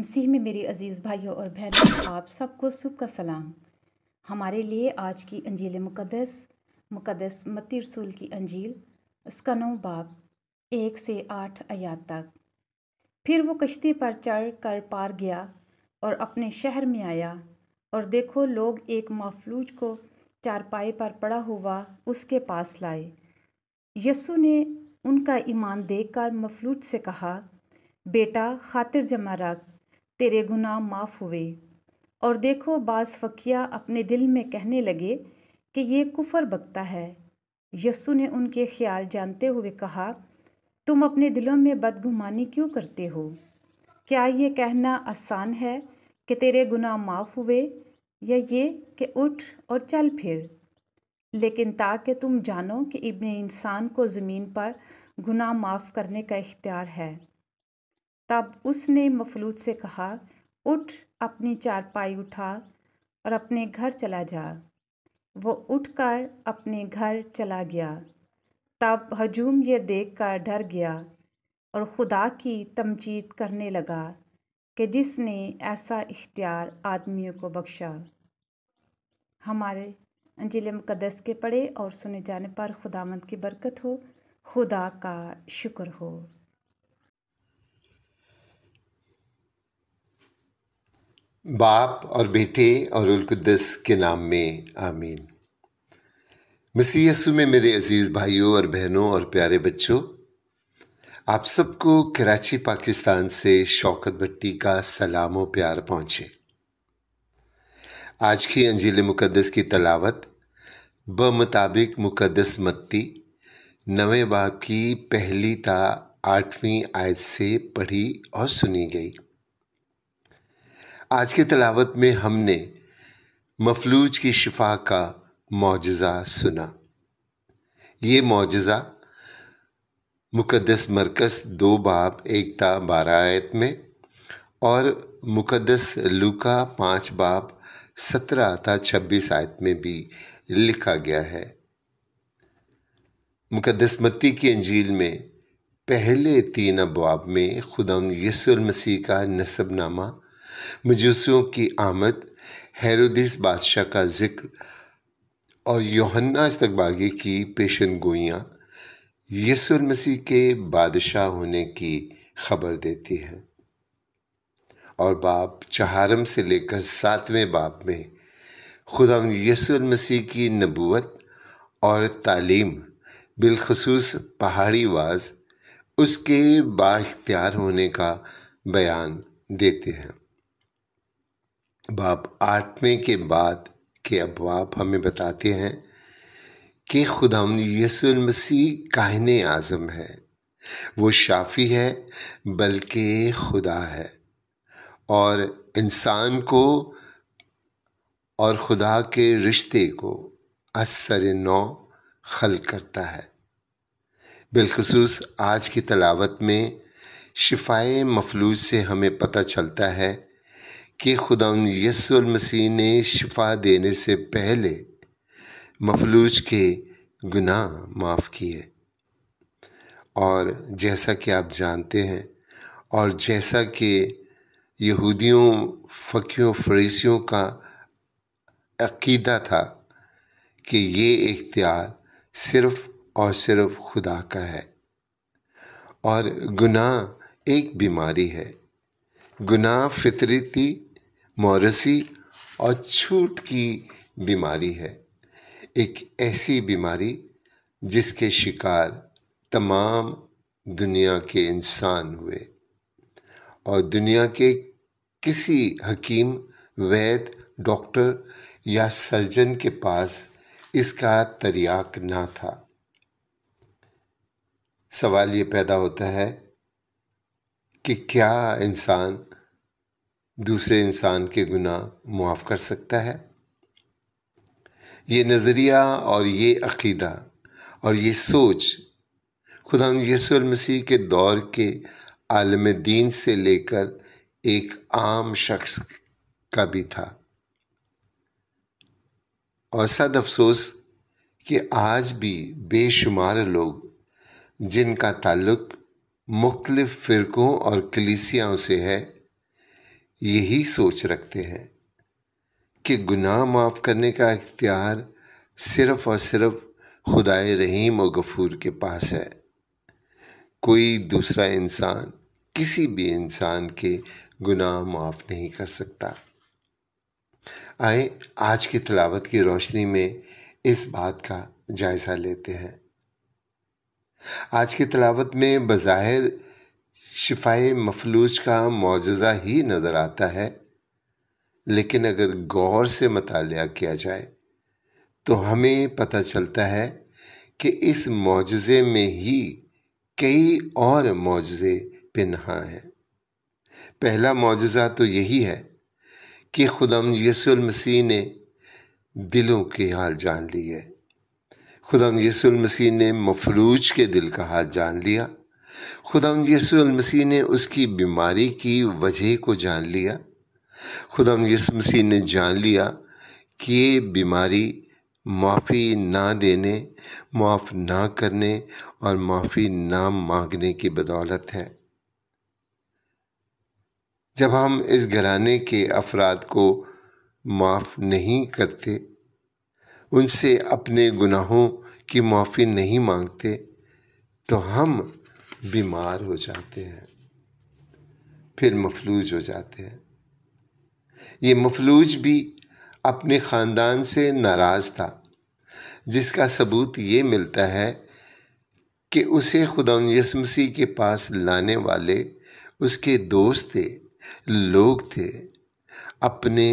मसीह में मेरे अज़ीज़ भाइयों और बहनों आप सबको सुबह का सलाम हमारे लिए आज की अंजील मुकदस मुकदस मती रसूल की अंजील इसका नौ बाप एक से आठ अयात तक फिर वो कश्ती पर चढ़ कर पार गया और अपने शहर में आया और देखो लोग एक मफलूज को चारपाई पर पड़ा हुआ उसके पास लाए यसु ने उनका ईमान देखकर मफलूज से कहा बेटा खातिर जमा रख तेरे गुनाह माफ़ हुए और देखो बास फ़किया अपने दिल में कहने लगे कि ये कुफर बकता है यस्सु ने उनके ख्याल जानते हुए कहा तुम अपने दिलों में बदगुमानी क्यों करते हो क्या ये कहना आसान है कि तेरे गुनाह माफ़ हुए या ये कि उठ और चल फिर लेकिन ताकि तुम जानो कि इब्ने इंसान को ज़मीन पर गुनाह माफ़ करने का इख्तियार है तब उसने मफलूत से कहा उठ अपनी चारपाई उठा और अपने घर चला जा वो उठकर अपने घर चला गया तब हजूम ये देखकर डर गया और खुदा की तमजीद करने लगा कि जिसने ऐसा इख्तियार आदमियों को बख्शा हमारे अंजिल मुकदस के पढ़े और सुने जाने पर खुदामंद की बरकत हो खुदा का शुक्र हो बाप और बेटे और उलकुदस के नाम में आमीन मसीह यसु में मेरे अजीज़ भाइयों और बहनों और प्यारे बच्चों आप सबको कराची पाकिस्तान से शौकत भट्टी का सलाम व प्यार पहुँचे आज की अंजील मुकद्दस की तलावत ब मुताबिक मुकद्दस मत्ती नवे बाप की पहली ता आठवीं आयत से पढ़ी और सुनी गई आज के तलावत में हमने मफलूज की शिफा का मुजज़ा सुना ये मुजज़ा मुकदस मरकस दो बाप एकता आयत में और मुकदस लुका पाँच बाप सत्रह था छब्बीस आयत में भी लिखा गया है मुकदसमती की अंजील में पहले तीन अबाब में खुदा यसुल मसीह का नामा मजूसियों की आमद हैरुदिस बादशाह का जिक्र और योहन्ना इस्तबागी की पेशन गोइयाँ यसुल मसीह के बादशाह होने की खबर देती हैं और बाप चहारम से लेकर सातवें बाप में खुदा यसुल मसीह की नबूत और तालीम बिलखसूस पहाड़ी वाज उसके बाख्तियार होने का बयान देते हैं बाब आठवें के बाद के अबाब हमें बताते हैं कि खुदाम यसुल मसीह काहन आज़म है वो शाफी है बल्कि खुदा है और इंसान को और खुदा के रिश्ते को असर नौ खल करता है बिलखसूस आज की तलावत में शिफाए मफलूज से हमें पता चलता है कि खुदा यसुल मसीह ने शफा देने से पहले मफलूज के गुनाह माफ़ किए और जैसा कि आप जानते हैं और जैसा कि यहूदियों फकीियों फरीसियों का अकीदा था कि ये इख्तियार सिर्फ़ और सिर्फ खुदा का है और गुनाह एक बीमारी है गुनाह फितरती मौरसी और छूट की बीमारी है एक ऐसी बीमारी जिसके शिकार तमाम दुनिया के इंसान हुए और दुनिया के किसी हकीम वैद डॉक्टर या सर्जन के पास इसका तरियाक ना था सवाल ये पैदा होता है कि क्या इंसान दूसरे इंसान के गुनाह मुआफ़ कर सकता है ये नज़रिया और ये अकीदा और ये सोच खुदा यसुल मसीह के दौर के आलम दीन से लेकर एक आम शख्स का भी था और सद अफसोस कि आज भी बेशुमार लोग जिनका ताल्लुक मुख्तलिफ़ फ़िरक़ों और कलीसियाओं से है यही सोच रखते हैं कि गुनाह माफ़ करने का इख्तियार सिर्फ़ और सिर्फ खुदा रहीम और गफूर के पास है कोई दूसरा इंसान किसी भी इंसान के गुनाह माफ़ नहीं कर सकता आए आज की तलावत की रोशनी में इस बात का जायज़ा लेते हैं आज की तलावत में बज़ाहिर शिफाए मफलूज का मुआजा ही नज़र आता है लेकिन अगर गौर से मताल किया जाए तो हमें पता चलता है कि इस मुआजे में ही कई और मुआजे पिनहा हैं पहला मुआजा तो यही है कि खुदम यसुल मसीह ने दिलों के हाल जान ली है खुदम यसुल मसीह ने मफलूज के दिल का हाल जान लिया खुदा यसु मसीह ने उसकी बीमारी की वजह को जान लिया खुदा यसु मसीह ने जान लिया कि ये बीमारी माफ़ी ना देने माफ़ ना करने और माफ़ी ना मांगने की बदौलत है जब हम इस घराने के अफराद को माफ़ नहीं करते उनसे अपने गुनाहों की माफ़ी नहीं मांगते तो हम बीमार हो जाते हैं फिर मफलूज हो जाते हैं ये मफलूज भी अपने ख़ानदान से नाराज़ था जिसका सबूत ये मिलता है कि उसे खुदा यसमसी के पास लाने वाले उसके दोस्त थे लोग थे अपने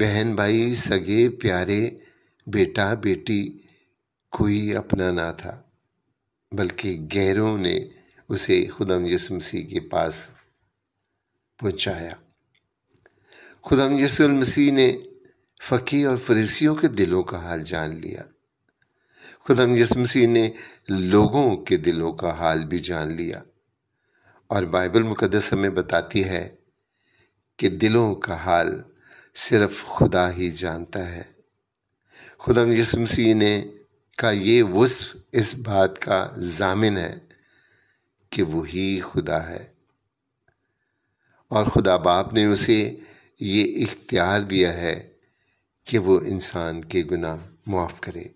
बहन भाई सगे प्यारे बेटा बेटी कोई अपना ना था बल्कि गैरों ने उसे खुदम यसु मसीह के पास पहुंचाया खुदम यसु मसीह ने फ़कीर और फरीसियों के दिलों का हाल जान लिया खुदम यसु मसीह ने लोगों के दिलों का हाल भी जान लिया और बाइबल मुकदस हमें बताती है कि दिलों का हाल सिर्फ खुदा ही जानता है खुदम यसु मसीह ने का ये वस्फ इस बात का जामिन है कि वही खुदा है और खुदा बाप ने उसे ये इख्तियार दिया है कि वो इंसान के गुनाह माफ़ करे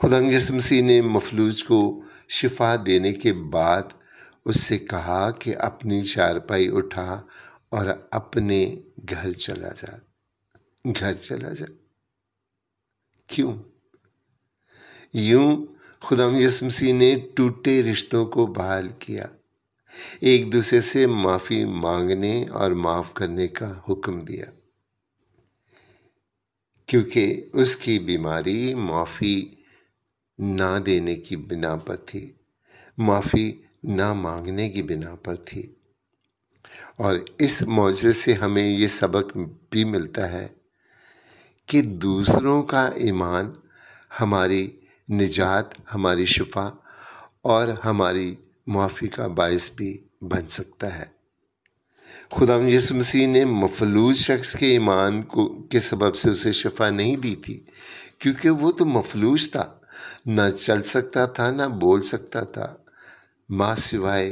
खुदा यसमसी ने मफलूज को शिफा देने के बाद उससे कहा कि अपनी चारपाई उठा और अपने घर चला जा घर चला जा क्यों यूं खुदाम यसमसी ने टूटे रिश्तों को बहाल किया एक दूसरे से माफ़ी मांगने और माफ़ करने का हुक्म दिया क्योंकि उसकी बीमारी माफ़ी ना देने की बिना पर थी माफ़ी ना मांगने की बिना पर थी और इस मौजे से हमें ये सबक भी मिलता है कि दूसरों का ईमान हमारी निजात हमारी शिफा और हमारी मुआफ़ी का बायस भी बन सकता है खुदा यसु मसीह ने मफलूज शख्स के ईमान को के सबब से उसे शफा नहीं दी थी क्योंकि वो तो मफलूज था ना चल सकता था ना बोल सकता था माँ सिवाय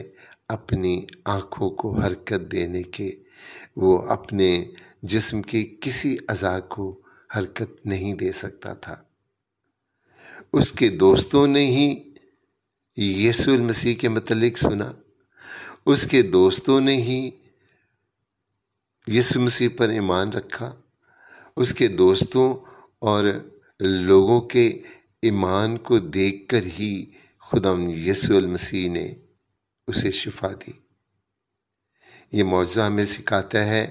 अपनी आँखों को हरकत देने के वो अपने जिस्म के किसी अज़ा को हरकत नहीं दे सकता था उसके दोस्तों ने ही यसु मसीह के मतलब सुना उसके दोस्तों ने ही यसु मसीह पर ईमान रखा उसके दोस्तों और लोगों के ईमान को देखकर ही ख़ुदा यसु मसीह ने उसे शिफा दी ये मुआवजा हमें सिखाता है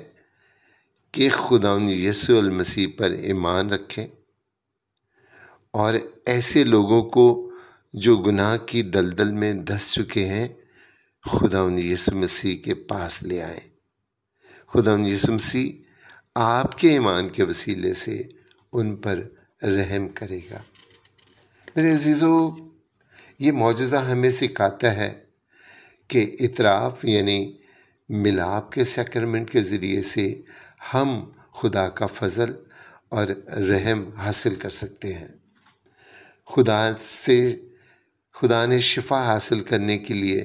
कि खुदा यसु मसीह पर ईमान रखें और ऐसे लोगों को जो गुनाह की दलदल में धस चुके हैं खुदा उन यसु मसीह के पास ले आए खुदा उन यसु मसीह आपके ईमान के वसीले से उन पर रहम करेगा मेरे अजीज़ो ये मुजज़ा हमें सिखाता है कि इतराफ़ यानी मिलाप के सैक्रमेंट के ज़रिए से हम खुदा का फजल और रहम हासिल कर सकते हैं खुदा से खुदा ने शिफा हासिल करने के लिए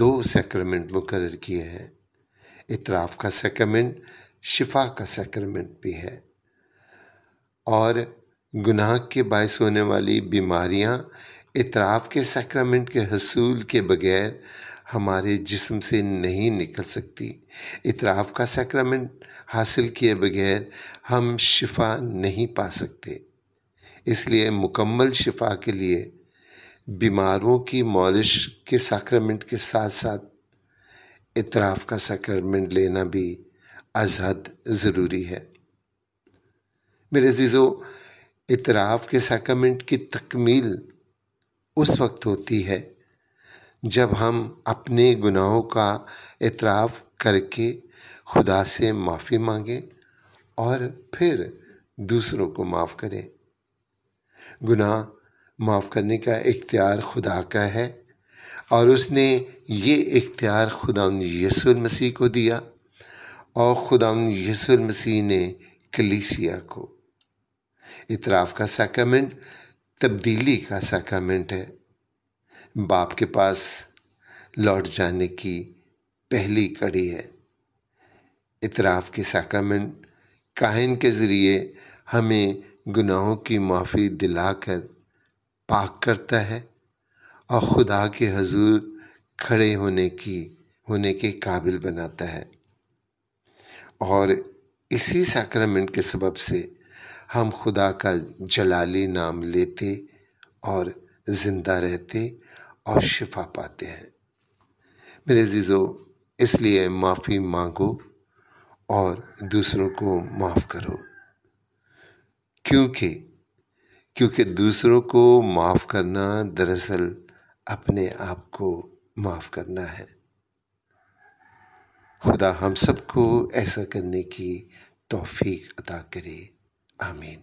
दो सैक्रमेंट मुकर किए हैं इतराफ़ का सैक्रमेंट शिफा का सैक्रमेंट भी है और गुनाह के बायस होने वाली बीमारियां इतराफ़ के सैक्रमेंट के हसूल के बगैर हमारे जिस्म से नहीं निकल सकती इतराफ़ का सैक्रमेंट हासिल किए बगैर हम शिफा नहीं पा सकते इसलिए मुकम्मल शिफा के लिए बीमारों की मौलिश के सक्रमेंट के साथ साथ इतराफ़ का सक्रमेंट लेना भी अजहद ज़रूरी है मेरे जीज़ो इतराफ़ के सक्रमेंट की तकमील उस वक्त होती है जब हम अपने गुनाहों का इतराफ़ करके खुदा से माफ़ी मांगें और फिर दूसरों को माफ़ करें गुनाह माफ़ करने का इख्तियार खुदा का है और उसने ये इख्तियार खुदा यसुल मसीह को दिया और खुदा यसुल मसीह ने कलीसिया को इतराफ़ का सकामेंट तब्दीली का सकामेंट है बाप के पास लौट जाने की पहली कड़ी है इतराफ़ के सकामेंट काहिन के ज़रिए हमें गुनाहों की माफ़ी दिलाकर पाक करता है और खुदा के हजूर खड़े होने की होने के काबिल बनाता है और इसी साक्रामेंट के सबब से हम खुदा का जलाली नाम लेते और ज़िंदा रहते और शिफा पाते हैं मेरे जीजो इसलिए माफ़ी मांगो और दूसरों को माफ़ करो क्योंकि क्योंकि दूसरों को माफ़ करना दरअसल अपने आप को माफ़ करना है खुदा हम सबको ऐसा करने की तौफीक अदा करे आमीन